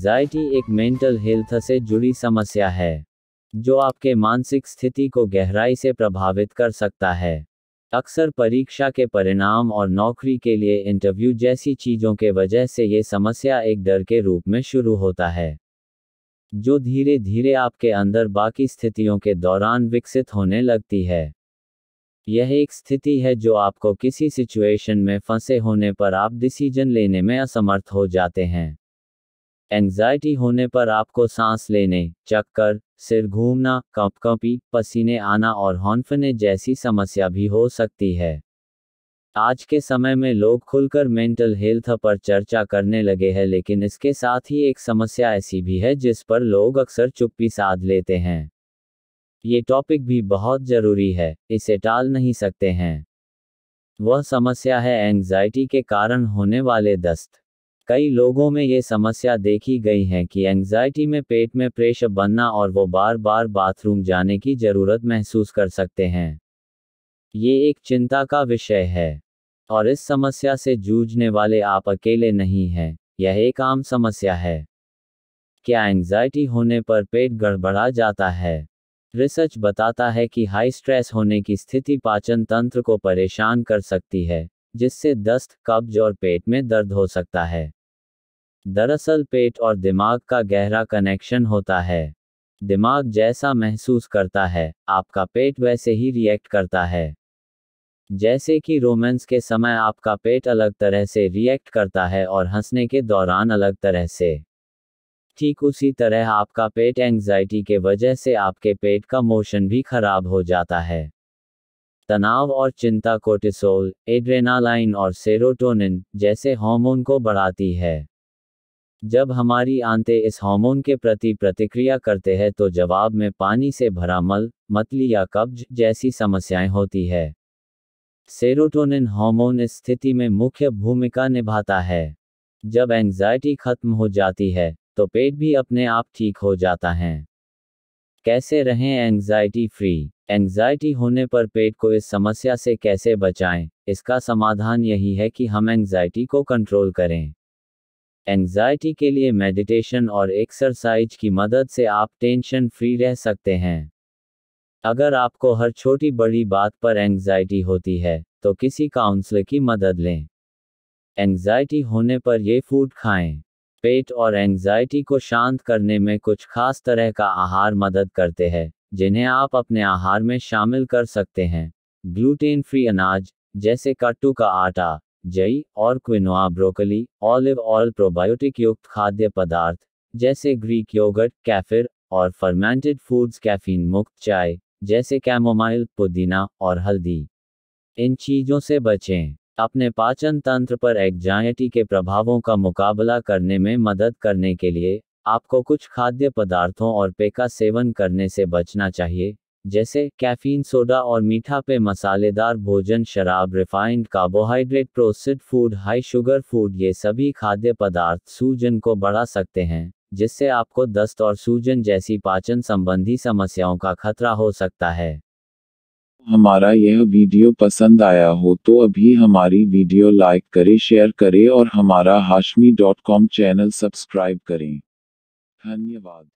anxiety एक mental health से जुड़ी समस्या है जो आपके मानसिक स्थिति को गहराई से प्रभावित कर सकता है अक्सर परीक्षा के परिणाम और नौकरी के लिए इंटरव्यू जैसी चीजों के वजह से ये समस्या एक डर के रूप में शुरू होता है जो धीरे धीरे आपके अंदर बाकी स्थितियों के दौरान विकसित होने लगती है यह एक स्थिति है जो आपको किसी सिचुएशन में फंसे होने पर आप डिसीजन लेने में असमर्थ हो जाते हैं एंजाइटी होने पर आपको सांस लेने चक्कर सिर घूमना कपकपी पसीने आना और हॉन्फने जैसी समस्या भी हो सकती है आज के समय में लोग खुलकर मेंटल हेल्थ पर चर्चा करने लगे हैं लेकिन इसके साथ ही एक समस्या ऐसी भी है जिस पर लोग अक्सर चुप्पी साध लेते हैं ये टॉपिक भी बहुत जरूरी है इसे टाल नहीं सकते हैं वह समस्या है एंजाइटी के कारण होने वाले दस्त कई लोगों में ये समस्या देखी गई है कि एंग्जाइटी में पेट में प्रेशर बनना और वो बार बार बाथरूम जाने की जरूरत महसूस कर सकते हैं ये एक चिंता का विषय है और इस समस्या से जूझने वाले आप अकेले नहीं हैं यह एक आम समस्या है क्या एंग्जाइटी होने पर पेट गड़बड़ा जाता है रिसर्च बताता है कि हाई स्ट्रेस होने की स्थिति पाचन तंत्र को परेशान कर सकती है जिससे दस्त कब्ज और पेट में दर्द हो सकता है दरअसल पेट और दिमाग का गहरा कनेक्शन होता है दिमाग जैसा महसूस करता है आपका पेट वैसे ही रिएक्ट करता है जैसे कि रोमांस के समय आपका पेट अलग तरह से रिएक्ट करता है और हंसने के दौरान अलग तरह से ठीक उसी तरह आपका पेट एंग्जाइटी के वजह से आपके पेट का मोशन भी खराब हो जाता है तनाव और चिंता कोर्टिसोल एड्रेनालाइन और सेरोटोनिन जैसे हार्मोन को बढ़ाती है जब हमारी आंतें इस हार्मोन के प्रति प्रतिक्रिया करते हैं तो जवाब में पानी से भरा मल मतली या कब्ज जैसी समस्याएं होती है सेरोटोनिन हार्मोन इस स्थिति में मुख्य भूमिका निभाता है जब एंजाइटी खत्म हो जाती है तो पेट भी अपने आप ठीक हो जाता है कैसे रहें एंजाइटी फ्री एंजाइटी होने पर पेट को इस समस्या से कैसे बचाएं इसका समाधान यही है कि हम एंजाइटी को कंट्रोल करें एंजाइटी के लिए मेडिटेशन और एक्सरसाइज की मदद से आप टेंशन फ्री रह सकते हैं अगर आपको हर छोटी बड़ी बात पर एंजाइटी होती है तो किसी काउंसलर की मदद लें एंजाइटी होने पर ये फूड खाएं पेट और एंजाइटी को शांत करने में कुछ खास तरह का आहार मदद करते हैं जिन्हें आप अपने आहार में शामिल कर सकते हैं ग्लूटेन फ्री अनाज जैसे कट्टू का आटा जई और quinoa broccoli olive oil probiotic युक्त खाद्य पदार्थ जैसे ग्रीक योगर्ट कैफिर और फर्मेंटेड फूड्स कैफीन मुक्त चाय जैसे कैमोमाइल पुदीना और हल्दी इन चीजों से बचें अपने पाचन तंत्र पर एग्जाइटी के प्रभावों का मुकाबला करने में मदद करने के लिए आपको कुछ खाद्य पदार्थों और पेका सेवन करने से बचना चाहिए जैसे कैफीन सोडा और मीठा पे मसालेदार भोजन शराब refined carbohydrate processed food high sugar food ये सभी खाद्य पदार्थ सूजन को बढ़ा सकते हैं जिससे आपको दस्त और सूजन जैसी पाचन संबंधी समस्याओं का खतरा हो सकता है हमारा यह वीडियो पसंद आया हो तो अभी हमारी वीडियो लाइक करें शेयर करें और हमारा Hashmi dot com channel subscribe करें धन्यवाद